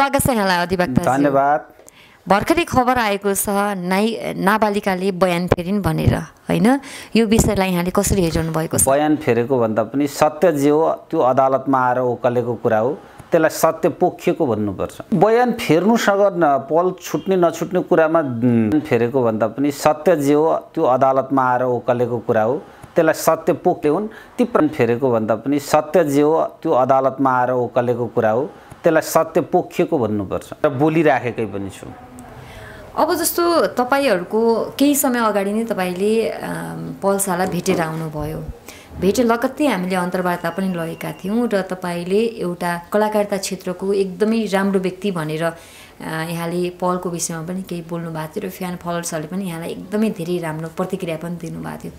स्वागत छ यहाँलाई अधिवक्त धन्यवाद भर्खरै खबर आएको छ नाइ नाबालिकाले बयान फेरिन् भनेर होइन यो विषयलाई यहाँले कसरी हेरिरहनु भएको छ बयान फेरेको भन्दा पनि सत्य जे हो त्यो अदालतमा आएर उकालेको कुरा हो त्यसलाई सत्य पोखिएको भन्नुपर्छ बयान फेर्नुसँग पल छुट्ने नछुट्ने कुरामा फेरेको भन्दा पनि सत्य जे हो त्यो अदालतमा आएर उकालेको कुरा हो त्यसलाई सत्य पोखे हुन् ती फेरेको भन्दा पनि सत्य जे हो त्यो अदालतमा आएर उकालेको कुरा हो त्यसलाई सत्य पोखिएको भन्नुपर्छ र बोलिराखेकै पनि छु अब जस्तो तपाईँहरूको केही समय अगाडि नै तपाईँले पल्सालाई भेटेर आउनुभयो भेटेर लगत्तै हामीले अन्तर्वार्ता पनि लगेका थियौँ र तपाईँले एउटा कलाकारिता क्षेत्रको एकदमै राम्रो व्यक्ति भनेर यहाँले पलको विषयमा पनि केही बोल्नु भएको थियो र फ्यान फलोवर्सहरूले पनि यहाँलाई एकदमै धेरै राम्रो प्रतिक्रिया पनि दिनुभएको थियो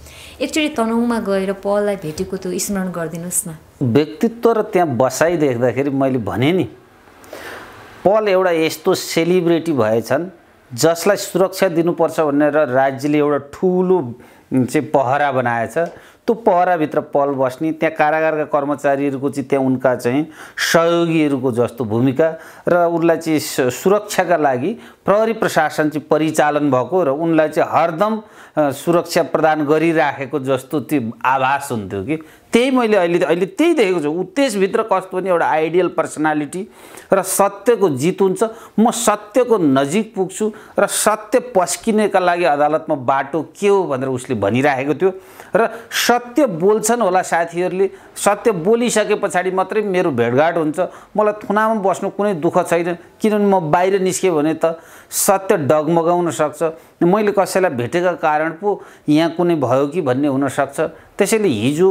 एकचोटि तनहुमा गएर पललाई भेटेको त्यो स्मरण गरिदिनुहोस् न व्यक्तित्व र त्यहाँ बसाइ देख्दाखेरि मैले भने नि पल एउटा यस्तो सेलिब्रेटी भएछन् जसलाई सुरक्षा दिनुपर्छ भनेर राज्यले एउटा ठुलो चाहिँ पहरा बनाएछ त्यो पहराभित्र पल बस्ने त्यहाँ कारागारका कर्मचारीहरूको चाहिँ त्यहाँ उनका चाहिँ सहयोगीहरूको जस्तो भूमिका र उसलाई चाहिँ सुरक्षाका लागि प्रहरी प्रशासन चाहिँ परिचालन भएको र उनलाई चाहिँ हरदम सुरक्षा प्रदान गरिराखेको जस्तो त्यो आभास हुन्थ्यो कि त्यही मैले अहिले अहिले त्यही देखेको छु ऊ त्यसभित्र कस्तो पनि एउटा आइडियल पर्सनालिटी र सत्यको जित हुन्छ म सत्यको नजिक पुग्छु र सत्य पस्किनेका लागि अदालतमा बाटो के हो भनेर उसले भनिराखेको थियो र सत्य बोल्छन् होला साथीहरूले सत्य बोलिसके पछाडि मात्रै मेरो भेटघाट हुन्छ मलाई थुनामा बस्नु कुनै दुःख छैन किनभने म बाहिर निस्केँ भने त सत्य डगमगाउन सक्छ मैले कसैलाई भेटेका कारण पो यहाँ कुनै भयो कि भन्ने हुनसक्छ त्यसैले हिजो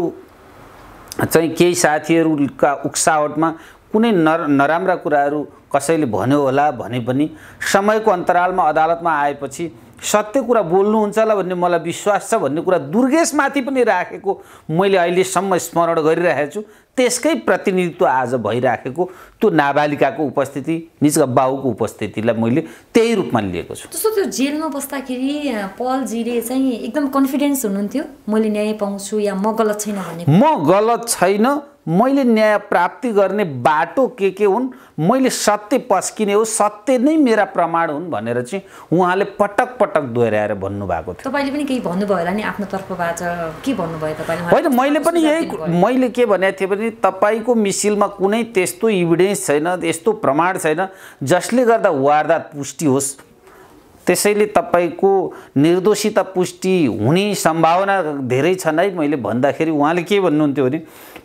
चाहिँ केही साथीहरूका उक्सावटमा कुनै नर नराम्रा कुराहरू कसैले भन्यो होला भने पनि समयको अन्तरालमा अदालतमा आएपछि सत्य कुरा बोल्नुहुन्छ होला भन्ने मलाई विश्वास छ भन्ने कुरा दुर्गेशमाथि पनि राखेको मैले अहिलेसम्म स्मरण गरिरहेको छु त्यसकै प्रतिनिधित्व आज भइराखेको त्यो नाबालिकाको उपस्थिति निजका बाहुको उपस्थितिलाई मैले त्यही रूपमा लिएको छु जस्तो त्यो जेलमा बस्दाखेरि पलजीले चाहिँ एकदम कन्फिडेन्स हुनुहुन्थ्यो मैले न्याय पाउँछु या म गलत छैन भने म गलत छैन मैले न्याय प्राप्ति गर्ने बाटो के के हुन् मैले सत्य पस्किने हो सत्य नै मेरा प्रमाण हुन् भनेर चाहिँ उहाँले पटक पटक दोहोऱ्याएर भन्नुभएको थियो तपाईँले पनि केही भन्नुभयो होला नि आफ्नो तर्फबाट के भन्नुभयो तपाईँले होइन मैले पनि यही मैले के भनेको थिएँ भने तपाईँको मिसिलमा कुनै त्यस्तो इभिडेन्स छैन यस्तो प्रमाण छैन जसले गर्दा वारदात पुष्टि होस् त्यसैले तपाईँको निर्दोषिता पुष्टि हुने सम्भावना धेरै छन् है मैले भन्दाखेरि उहाँले के भन्नुहुन्थ्यो भने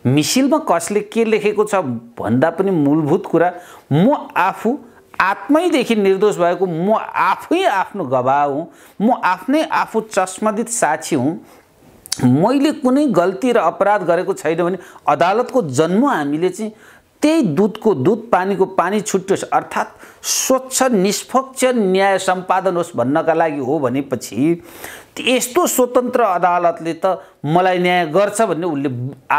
मिसिलमा कसले के लेखेको छ भन्दा पनि मूलभूत कुरा म आफू आत्मैदेखि निर्दोष भएको म आफै आफ्नो गवाह हुँ म आफ्नै आफू चस्मदित साक्षी हुँ मैले कुनै गल्ती र अपराध गरेको छैन भने अदालतको जन्म हामीले चाहिँ त्यही दुधको दुध पानीको पानी छुट्योस् अर्थात् स्वच्छ निष्पक्ष न्याय सम्पादन होस् भन्नका लागि हो भनेपछि यस्तो स्वतन्त्र अदालतले त मलाई न्याय गर्छ भन्ने उसले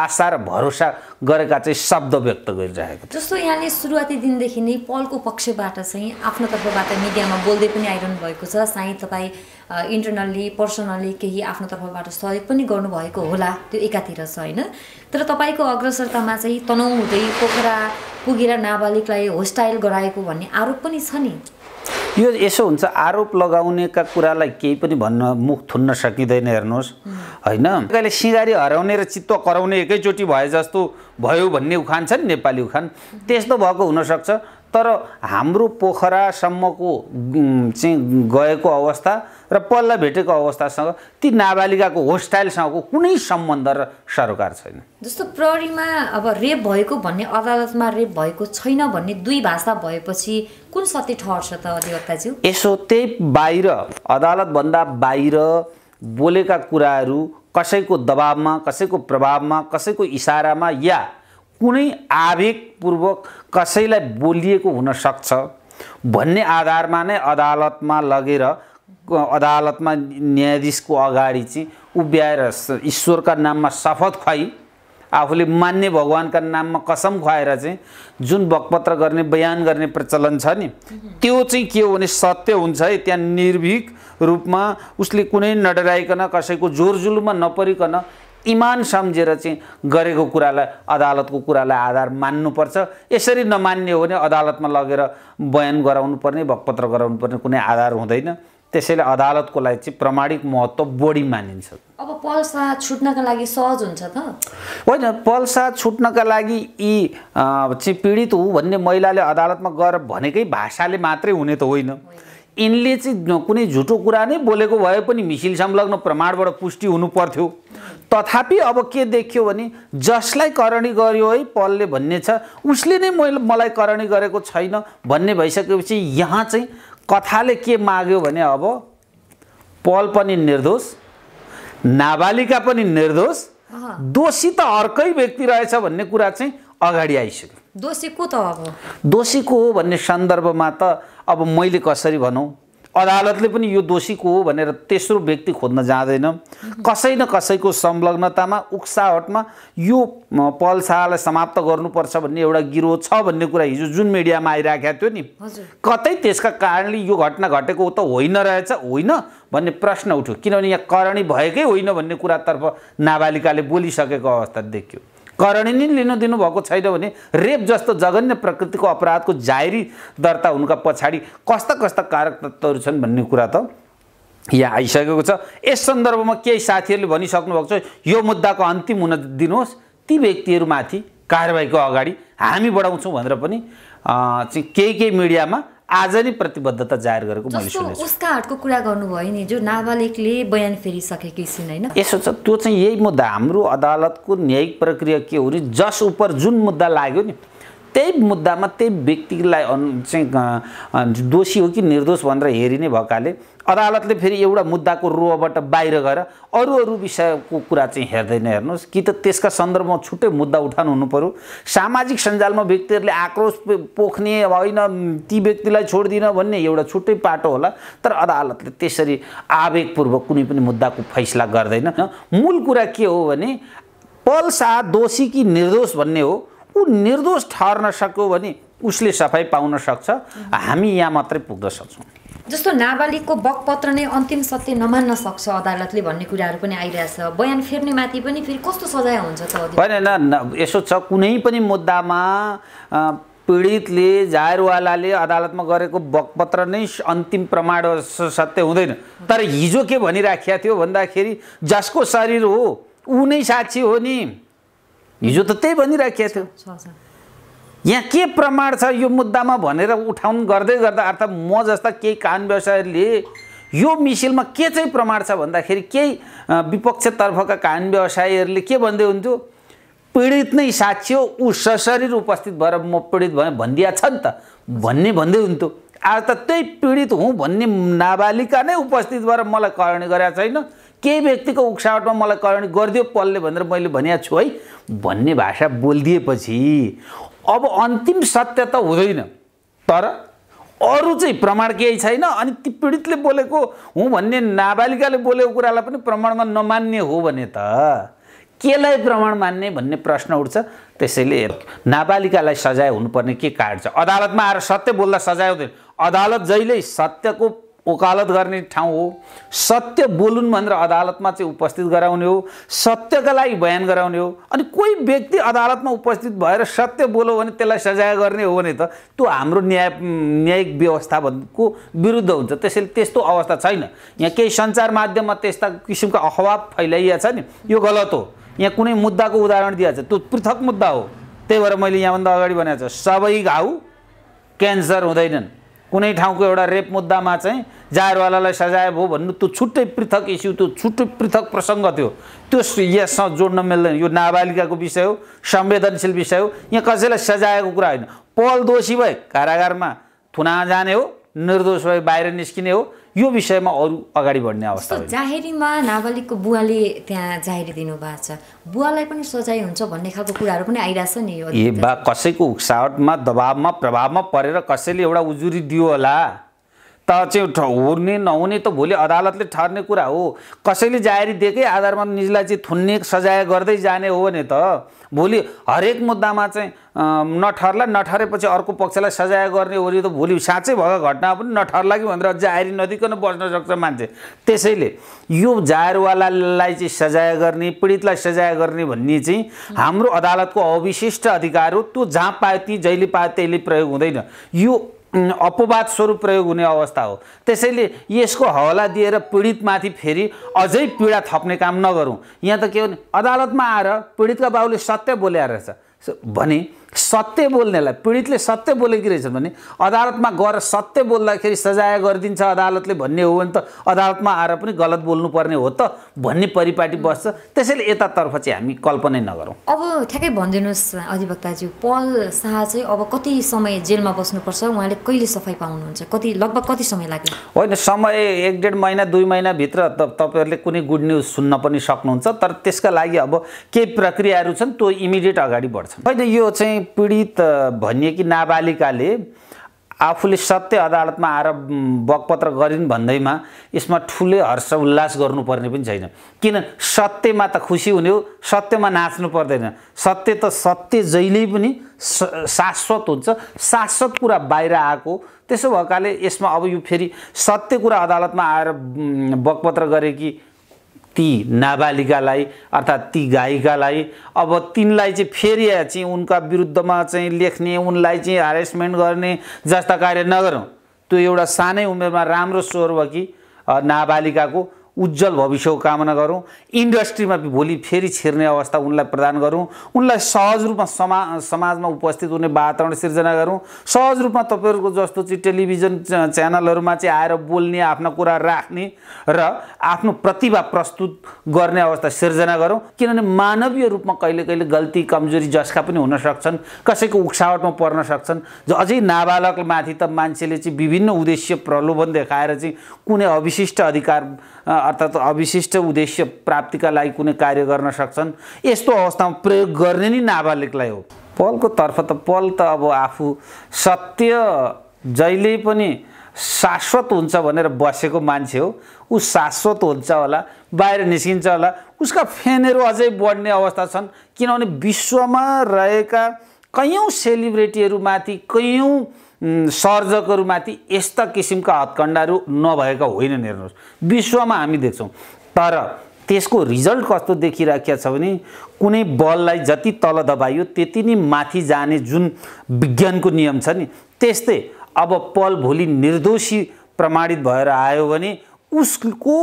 आशा र भरोसा गरेका चाहिँ शब्द व्यक्त गरिरहेको छ जस्तो यहाँले सुरुवाती दिनदेखि नै पलको पक्षबाट चाहिँ आफ्नो तर्फबाट मिडियामा बोल्दै पनि आइरहनु भएको छ सायद तपाईँ इन्टरनल्ली पर्सनल्ली केही आफ्नो तर्फबाट सहयोग पनि गर्नुभएको होला त्यो एकातिर छ होइन तर तपाईँको अग्रसरतामा चाहिँ तनाउ हुँदै पोखरा पुगेर नाबालिगलाई होस्टाइल गराएको भन्ने आरोप पनि छ नि यो यसो हुन्छ आरोप लगाउनेका कुरालाई केही पनि भन्न मुख थुन्न सकिँदैन हेर्नुहोस् होइन कहिले सिँगारी हराउने र चित्त कराउने एकैचोटि भए जस्तो भयो भन्ने उखान छ नि नेपाली उखान त्यस्तो भएको हुनसक्छ तर हाम्रो पोखरासम्मको चाहिँ गएको अवस्था र पल्ला भेटेको अवस्थासँग ती नाबालिकाको होस्टाइलसँगको कुनै सम्बन्ध र सरोकार छैन जस्तो प्रहरीमा अब रेप भएको भन्ने अदालतमा रेप भएको छैन भन्ने दुई भाषा भएपछि कुन सत्य ठहर्छ त अधिवक्ताज्यू यसो त्यही बाहिर अदालतभन्दा बाहिर बोलेका कुराहरू कसैको दबावमा कसैको प्रभावमा कसैको इसारामा या कुनै आवेगपूर्वक कसैलाई बोलिएको हुनसक्छ भन्ने आधारमा नै अदालतमा लगेर अदालतमा न्यायाधीशको अगाडि चाहिँ उभ्याएर ईश्वरका नाममा शपथ खुवाई आफूले मान्ने भगवान्का नाममा कसम खुवाएर चाहिँ जुन बकपत्र गर्ने बयान गर्ने प्रचलन छ नि त्यो चाहिँ के हो भने सत्य हुन्छ है त्यहाँ निर्भीक रूपमा उसले कुनै नडराइकन कसैको जोरजुलुमा नपरिकन इमान सम्झेर चाहिँ गरेको कुरालाई अदालतको कुरालाई आधार मान्नुपर्छ यसरी नमान्ने हो भने अदालतमा लगेर बयान गराउनु पर्ने भकपत्र गराउनु पर्ने कुनै आधार हुँदैन त्यसैले अदालतको लागि चाहिँ प्रमाणिक महत्त्व बढी मानिन्छ अब पल्सा छुट्नका लागि सहज हुन्छ त होइन पल्सा छुट्नका लागि यी चाहिँ पीडित हुँ भन्ने महिलाले अदालतमा गएर भनेकै भाषाले मात्रै हुने त होइन यिनले चाहिँ कुनै झुटो कुरा नै बोलेको भए पनि मिसिल संलग्न प्रमाणबाट पुष्टि हुनु पर्थ्यो तथापि अब के देखियो भने जसलाई करणी गर्यो है पलले भन्ने छ उसले नै मैले मलाई करणी गरेको छैन भन्ने भइसकेपछि यहाँ चाहिँ कथाले के माग्यो भने अब पल पनि निर्दोष नाबालिका पनि निर्दोष दोषी त अर्कै व्यक्ति रहेछ भन्ने कुरा चाहिँ अगाडि आइसक्यो दोषी को त अब दोषी को हो भन्ने सन्दर्भमा त अब मैले कसरी भनौँ अदालतले पनि यो दोषी को हो भनेर तेस्रो व्यक्ति खोज्न जाँदैन कसै न कसैको संलग्नतामा उक्साहटमा यो पलसालाई समाप्त गर्नुपर्छ भन्ने एउटा गिरोह छ भन्ने कुरा हिजो जुन मिडियामा आइराखेको थियो नि कतै त्यसका कारणले यो घटना घटेको त होइन रहेछ होइन भन्ने प्रश्न उठ्यो किनभने यहाँ करणी भएकै होइन भन्ने कुरातर्फ नाबालिकाले बोलिसकेको अवस्था देखियो करणी लिन दिनुभएको छैन भने रेप जस्तो जघन्य प्रकृतिको अपराधको जाहेरी दर्ता हुनुका पछाडि कस्ता कस्ता कारक तत्त्वहरू छन् भन्ने कुरा त यहाँ आइसकेको छ यस सन्दर्भमा केही साथीहरूले भनिसक्नुभएको छ यो मुद्दाको अन्तिम हुन दिनुहोस् ती व्यक्तिहरूमाथि कारवाहीको अगाडि हामी बढाउँछौँ भनेर पनि चाहिँ केही केही मिडियामा आज नै प्रतिबद्धता जाहेर गरेको मैले सुनेको उसका हाटको कुरा गर्नुभयो नि जो नाबालिगले बयान फेरिसकेकी छिन् होइन यसो छ त्यो चाहिँ यही मुद्दा हाम्रो अदालतको न्यायिक प्रक्रिया के हो भने जस उप जुन मुद्दा लाग्यो नि त्यही मुद्दामा त्यही व्यक्तिलाई चाहिँ दोषी हो कि निर्दोष भनेर हेरिने भएकाले अदालतले फेरि एउटा मुद्दाको रोहबाट बाहिर गएर अरू अरू विषयको कुरा चाहिँ हेर्दैन हेर्नुहोस् कि त त्यसका सन्दर्भमा छुट्टै मुद्दा उठाउनु हुनु पऱ्यो सामाजिक सञ्जालमा व्यक्तिहरूले आक्रोश पोख्ने होइन ती व्यक्तिलाई छोडिदिन भन्ने एउटा छुट्टै पाटो होला तर अदालतले त्यसरी आवेगपूर्वक कुनै पनि मुद्दाको फैसला गर्दैन मूल कुरा के हो भने शाह दोषी कि निर्दोष भन्ने हो ऊ निर्दोष ठहर्न सक्यो भने उसले सफाइ पाउन सक्छ हामी यहाँ मात्रै पुग्न सक्छौँ जस्तो नाबालिगको बकपत्र नै अन्तिम सत्य नमान्न सक्छ अदालतले भन्ने कुराहरू पनि आइरहेछ बयान फेर्ने माथि पनि फेरि कस्तो सजाय हुन्छ त होइन यसो छ कुनै पनि मुद्दामा पीडितले जायरवालाले अदालतमा गरेको बकपत्र नै अन्तिम प्रमाण सत्य हुँदैन तर हिजो के भनिराखेको थियो भन्दाखेरि जसको शरीर हो ऊ नै साक्षी हो नि हिजो त त्यही भनिराखेको थियो यहाँ के प्रमाण छ यो मुद्दामा भनेर उठाउनु गर्दै गर्दा अर्थात् म जस्ता केही कान व्यवसायले यो मिसिलमा के चाहिँ प्रमाण छ भन्दाखेरि केही विपक्षतर्फका कान व्यवसायीहरूले के भन्दै हुन्थ्यो पीडित नै साक्षी हो ऊ सशरीर उपस्थित भएर म पीडित भएँ भनिदिया छ नि त भन्ने भन्दै हुन्थ्यो आज त त्यही पीडित हुँ भन्ने नाबालिका नै उपस्थित भएर मलाई करणी गरेका छैन केही व्यक्तिको उक्सावटमा मलाई करेन्ट गरिदियो पलले भनेर मैले भनेको छु है भन्ने भाषा बोलिदिएपछि अब अन्तिम सत्य त हुँदैन तर अरू चाहिँ प्रमाण केही छैन अनि ती पीडितले बोलेको हुँ भन्ने नाबालिकाले बोलेको कुरालाई पनि प्रमाणमा नमान्ने हो भने त केलाई प्रमाण मान्ने भन्ने प्रश्न उठ्छ त्यसैले नाबालिकालाई सजाय हुनुपर्ने के कारण छ अदालतमा आएर सत्य बोल्दा सजाय हुँदैन अदालत जहिले सत्यको ओकालत गर्ने ठाउँ हो सत्य बोलुन् भनेर अदालतमा चाहिँ उपस्थित गराउने हो सत्यका लागि बयान गराउने हो अनि कोही व्यक्ति अदालतमा उपस्थित भएर सत्य बोल्यो भने त्यसलाई सजाय गर्ने हो भने त त्यो हाम्रो न्याय न्यायिक व्यवस्थाको विरुद्ध हुन्छ त्यसैले त्यस्तो अवस्था छैन यहाँ केही सञ्चार माध्यममा त्यस्ता किसिमका अफवाह फैलाइया छ नि यो गलत हो यहाँ कुनै मुद्दाको उदाहरण दिइहाल्छ त्यो पृथक मुद्दा हो त्यही भएर मैले यहाँभन्दा अगाडि भनेको छ सबै घाउ क्यान्सर हुँदैनन् कुनै ठाउँको एउटा रेप मुद्दामा चाहिँ जायरवालालाई सजाय भयो भन्नु त्यो छुट्टै पृथक इस्यु त्यो छुट्टै पृथक प्रसङ्ग थियो त्यो यससँग जोड्न मिल्दैन यो नाबालिकाको विषय हो संवेदनशील विषय हो यहाँ कसैलाई सजाएको कुरा होइन पल दोषी भए कारागारमा थुना जाने हो निर्दोष भए बाहिर निस्किने हो यो विषयमा अरू अगाडि बढ्ने अवस्था जाहेरीमा नाबालिगको बुवाले त्यहाँ जाहेरी दिनुभएको छ बुवालाई पनि सजाय हुन्छ भन्ने खालको कुराहरू पनि आइरहेछ नि यो ए बा कसैको उक्सावटमा दबावमा प्रभावमा परेर कसैले एउटा उजुरी दियो होला त चाहिँ हुने नहुने त भोलि अदालतले ठहर्ने कुरा हो कसैले जाहेरी दिएकै आधारमा निजलाई चाहिँ थुन्ने सजाय गर्दै जाने हो भने त भोलि हरेक मुद्दामा चाहिँ नठर्ला नठरेपछि अर्को पक्षलाई सजाय गर्ने हो त भोलि साँच्चै भएको घटना पनि नठर्ला कि भनेर जाहारी नदिकन बस्न सक्छ मान्छे त्यसैले यो जाहेरवालालाई चाहिँ सजाय गर्ने पीडितलाई सजाय गर्ने भन्ने चाहिँ हाम्रो अदालतको अविशिष्ट अधिकार हो त्यो जहाँ पायो ती जहिले पायो त्यहीले प्रयोग हुँदैन यो अपवाद स्वरूप प्रयोग हुने अवस्था हो त्यसैले यसको हवाला दिएर पीडितमाथि फेरि अझै पीडा थप्ने काम नगरौँ यहाँ त के भने अदालतमा आएर पीडितका बाबुले सत्य बोल्या रहेछ भने सत्य बोल्नेलाई पीडितले सत्य बोलेकी रहेछन् भने अदालतमा गएर सत्य बोल्दाखेरि सजाय गरिदिन्छ अदालतले भन्ने हो भने त अदालतमा आएर पनि गलत बोल्नुपर्ने हो त भन्ने परिपाटी बस्छ त्यसैले यतातर्फ चाहिँ हामी कल्पनै नगरौँ अब ठ्याक्कै भनिदिनुहोस् अधिवक्ताज्यू पल शाह चाहिँ अब कति समय जेलमा बस्नुपर्छ उहाँले कहिले सफाई पाउनुहुन्छ कति लगभग कति समय लाग्यो होइन समय एक डेढ महिना दुई महिनाभित्र त तपाईँहरूले कुनै गुड न्युज सुन्न पनि सक्नुहुन्छ तर त्यसका लागि अब केही प्रक्रियाहरू छन् त्यो इमिडिएट अगाडि बढ्छन् होइन यो चाहिँ चाहिँ पीडित कि नाबालिकाले आफूले सत्य अदालतमा आएर बकपत्र गरिन् भन्दैमा यसमा ठुलै हर्ष उल्लास गर्नुपर्ने पनि छैन किन सत्यमा त खुसी हुने हो सत्यमा नाच्नु पर्दैन सत्य त सत्य जहिले पनि शाश्वत हुन्छ शाश्वत कुरा बाहिर आएको त्यसो भएकाले यसमा अब यो फेरि सत्य कुरा अदालतमा आएर बकपत्र गरे कि ती नाबालिकालाई अर्थात् ती गायिकालाई अब तिनलाई चाहिँ फेरि चाहिँ उनका विरुद्धमा चाहिँ लेख्ने उनलाई चाहिँ हारेसमेन्ट गर्ने जस्ता कार्य नगरौँ त्यो एउटा सानै उमेरमा राम्रो स्वर कि नाबालिकाको उज्जवल भविष्यको कामना गरौँ इन्डस्ट्रीमा भोलि फेरि छिर्ने अवस्था उनलाई प्रदान गरौँ उनलाई सहज रूपमा समा समाजमा उपस्थित हुने वातावरण सिर्जना गरौँ सहज रूपमा तपाईँहरूको जस्तो चाहिँ टेलिभिजन च्यानलहरूमा चाहिँ आएर बोल्ने आफ्ना कुरा राख्ने र आफ्नो प्रतिभा प्रस्तुत गर्ने अवस्था सिर्जना गरौँ किनभने मानवीय रूपमा कहिले कहिले गल्ती कमजोरी जसका पनि हुन सक्छन् कसैको उक्सावटमा पर्न सक्छन् अझै नाबालकमाथि त मान्छेले चाहिँ विभिन्न उद्देश्य प्रलोभन देखाएर चाहिँ कुनै अविशिष्ट अधिकार अर्थात् अविशिष्ट उद्देश्य प्राप्तिका लागि कुनै कार्य गर्न सक्छन् यस्तो अवस्थामा प्रयोग गर्ने नै नाबालिगलाई हो पलको तर्फ त पल त अब आफू सत्य जहिले पनि शाश्वत हुन्छ भनेर बसेको मान्छे हो ऊ शाश्वत हुन्छ होला बाहिर निस्किन्छ होला उसका फ्यानहरू अझै बढ्ने अवस्था छन् किनभने विश्वमा रहेका कैयौँ सेलिब्रेटीहरूमाथि कैयौँ सर्जकहरूमाथि यस्ता किसिमका हत्कण्डाहरू नभएका होइनन् हेर्नुहोस् विश्वमा हामी देख्छौँ तर त्यसको रिजल्ट कस्तो देखिराखेको छ भने कुनै बललाई जति तल दबाइयो त्यति नै माथि जाने जुन विज्ञानको नियम छ नि त्यस्तै अब पल भोलि निर्दोषी प्रमाणित भएर आयो भने उसको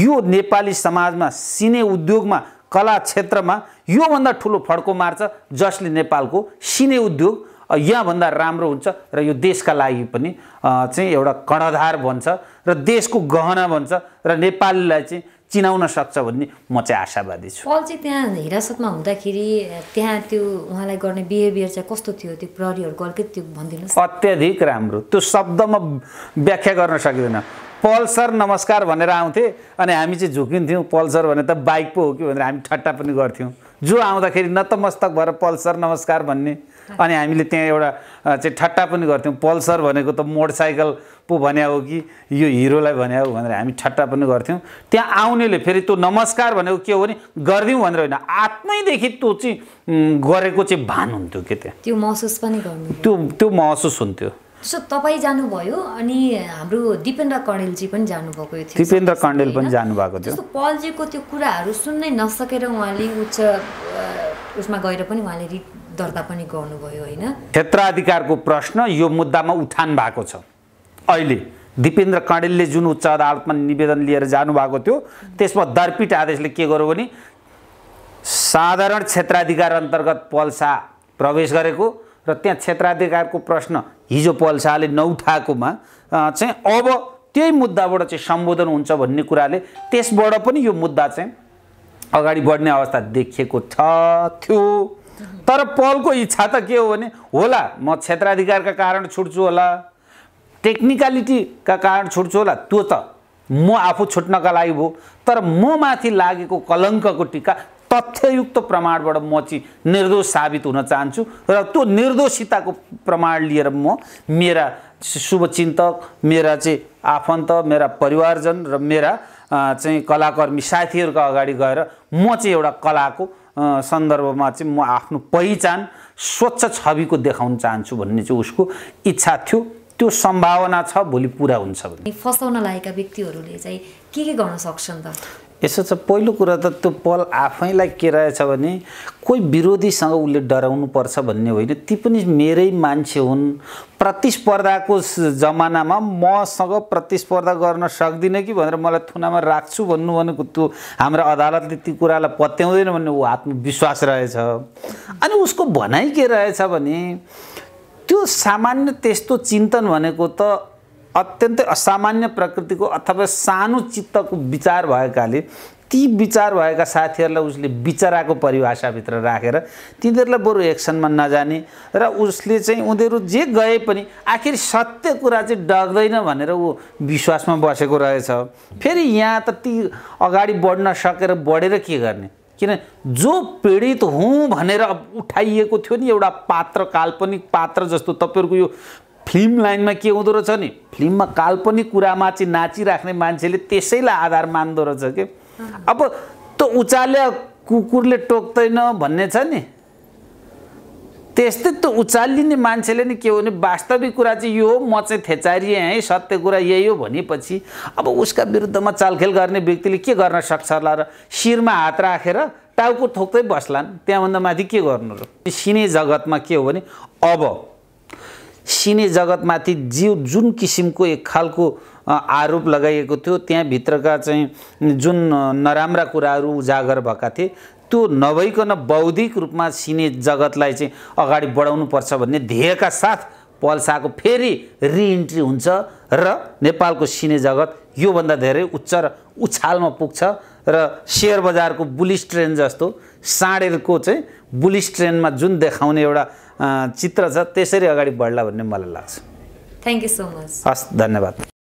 यो नेपाली समाजमा सिने उद्योगमा कला क्षेत्रमा योभन्दा ठुलो फड्को मार्छ जसले नेपालको सिने उद्योग यहाँभन्दा राम्रो हुन्छ र यो देशका लागि पनि चाहिँ एउटा कणधार बन्छ र देशको गहना बन्छ र नेपालीलाई चाहिँ चिनाउन सक्छ भन्ने म चाहिँ आशावादी छु पल चाहिँ त्यहाँ हिरासतमा हुँदाखेरि त्यहाँ त्यो उहाँलाई गर्ने बिहेभियर चाहिँ कस्तो थियो त्यो प्रहरीहरूको अलिकति त्यो भनिदिनुहोस् अत्याधिक राम्रो त्यो शब्दमा व्याख्या गर्न सकिँदैन पल सर नमस्कार भनेर आउँथे अनि हामी चाहिँ झुकिन्थ्यौँ पल्सर भने त बाइक पो हो कि भनेर हामी ठट्टा पनि गर्थ्यौँ जो आउँदाखेरि नतमस्तक भएर पल्सर नमस्कार भन्ने अनि हामीले त्यहाँ एउटा चाहिँ ठट्टा पनि गर्थ्यौँ पल्सर भनेको त मोटरसाइकल पो भन्या हो कि यो हिरोलाई भन्या हो भनेर हामी ठट्टा पनि गर्थ्यौँ त्यहाँ आउनेले फेरि त्यो नमस्कार भनेको के हो भने गरिदिउँ भनेर होइन आत्मैदेखि त्यो चाहिँ गरेको चाहिँ भान हुन्थ्यो के त्यहाँ त्यो महसुस पनि गर्नु त्यो त्यो महसुस हुन्थ्यो सो तपाईँ जानुभयो अनि हाम्रो दिपेन्द्र कणेलजी पनि जानुभएको थियो दिपेन्द्र कणेल पनि जानुभएको थियो पलजीको त्यो कुराहरू सुन्नै नसकेर उहाँले उच्च उसमा गएर पनि उहाँले दर्ता पनि गर्नुभयो होइन क्षेत्राधिकारको प्रश्न यो मुद्दामा उठान भएको छ अहिले दिपेन्द्र कणेलले जुन उच्च अदालतमा निवेदन लिएर जानुभएको थियो त्यसमा दर्पिट आदेशले के गर्यो भने साधारण क्षेत्राधिकार अन्तर्गत पल्सा प्रवेश गरेको र त्यहाँ क्षेत्राधिकारको प्रश्न हिजो पल्साले नउठाएकोमा चाहिँ अब त्यही मुद्दाबाट चाहिँ सम्बोधन हुन्छ भन्ने कुराले त्यसबाट पनि यो मुद्दा चाहिँ अगाडि बढ्ने अवस्था देखिएको छ थियो तर पलको इच्छा त के हो भने होला म क्षेत्राधिकारका कारण छुट्छु होला टेक्निकालिटीका कारण छुट्छु होला त्यो त म आफू छुट्नका लागि भयो तर म माथि लागेको कलङ्कको टिका तथ्ययुक्त प्रमाणबाट म चाहिँ निर्दोष साबित हुन चाहन्छु र त्यो निर्दोषिताको प्रमाण लिएर म मेरा शुभचिन्तक मेरा चाहिँ आफन्त मेरा परिवारजन र मेरा चाहिँ कलाकर्मी साथीहरूको अगाडि गएर म चाहिँ एउटा कलाको सन्दर्भमा चाहिँ म आफ्नो पहिचान स्वच्छ छविको देखाउन चाहन्छु भन्ने चाहिँ उसको इच्छा थियो त्यो सम्भावना छ भोलि पुरा हुन्छ भने फसाउन लागेका व्यक्तिहरूले चाहिँ के के गर्न सक्छन् त यसो छ पहिलो कुरा त त्यो पल आफैलाई के रहेछ भने कोही विरोधीसँग उसले डराउनु पर्छ भन्ने होइन ती पनि मेरै मान्छे हुन् प्रतिस्पर्धाको जमानामा मसँग प्रतिस्पर्धा गर्न सक्दिनँ कि भनेर मलाई थुनामा राख्छु भन्नु भनेको त्यो हाम्रो अदालतले ती कुरालाई पत्याउँदैन भन्ने ऊ आत्मविश्वास रहेछ अनि उसको भनाइ के रहेछ भने त्यो सामान्य त्यस्तो चिन्तन भनेको त अत्यन्तै असामान्य प्रकृतिको अथवा सानो चित्तको विचार भएकाले ती विचार भएका साथीहरूलाई उसले विचराको परिभाषाभित्र राखेर रा। तिनीहरूलाई बरु एक्सनमा नजाने र उसले चाहिँ उनीहरू जे गए पनि आखिर सत्य कुरा चाहिँ डग्दैन भनेर ऊ विश्वासमा बसेको रहेछ फेरि यहाँ त ती अगाडि बढ्न सकेर बढेर के गर्ने किन जो पीडित हुँ भनेर उठाइएको थियो नि एउटा पात्र काल्पनिक पात्र जस्तो तपाईँहरूको यो फिल्म लाइनमा के हुँदो रहेछ नि फिल्ममा काल्पनिक कुरामा चाहिँ नाचिराख्ने मान्छेले त्यसैलाई आधार मान्दो रहेछ कि अब त्यो उचाल्य कुकुरले टोक्दैन भन्ने छ नि त्यस्तै त्यो उचालिने मान्छेले नि के हो भने वास्तविक कुरा चाहिँ यो हो म चाहिँ थेचारिएँ है सत्य कुरा यही हो भनेपछि अब उसका विरुद्धमा चालखेल गर्ने व्यक्तिले के गर्न सक्छ होला र शिरमा हात राखेर टाउको ठोक्दै बस्लान् त्यहाँभन्दा माथि के गर्नु र सिने जगतमा के हो भने अब सिने जगतमाथि जीव जुन किसिमको एक खालको आरोप लगाइएको थियो त्यहाँभित्रका चाहिँ जुन नराम्रा कुराहरू उजागर भएका थिए त्यो नभइकन बौद्धिक रूपमा सिने जगतलाई चाहिँ अगाडि बढाउनु पर्छ भन्ने ध्येयका साथ पल्साको फेरि रिइन्ट्री हुन्छ र नेपालको सिने जगत योभन्दा धेरै उच्च र उछालमा पुग्छ र सेयर बजारको बुलिस ट्रेन जस्तो साँडेरको चाहिँ बुलिस ट्रेनमा जुन देखाउने एउटा चित्र छ त्यसरी अगाडि बढ्ला भन्ने मलाई लाग्छ थ्याङ्क यू सो मच हस् धन्यवाद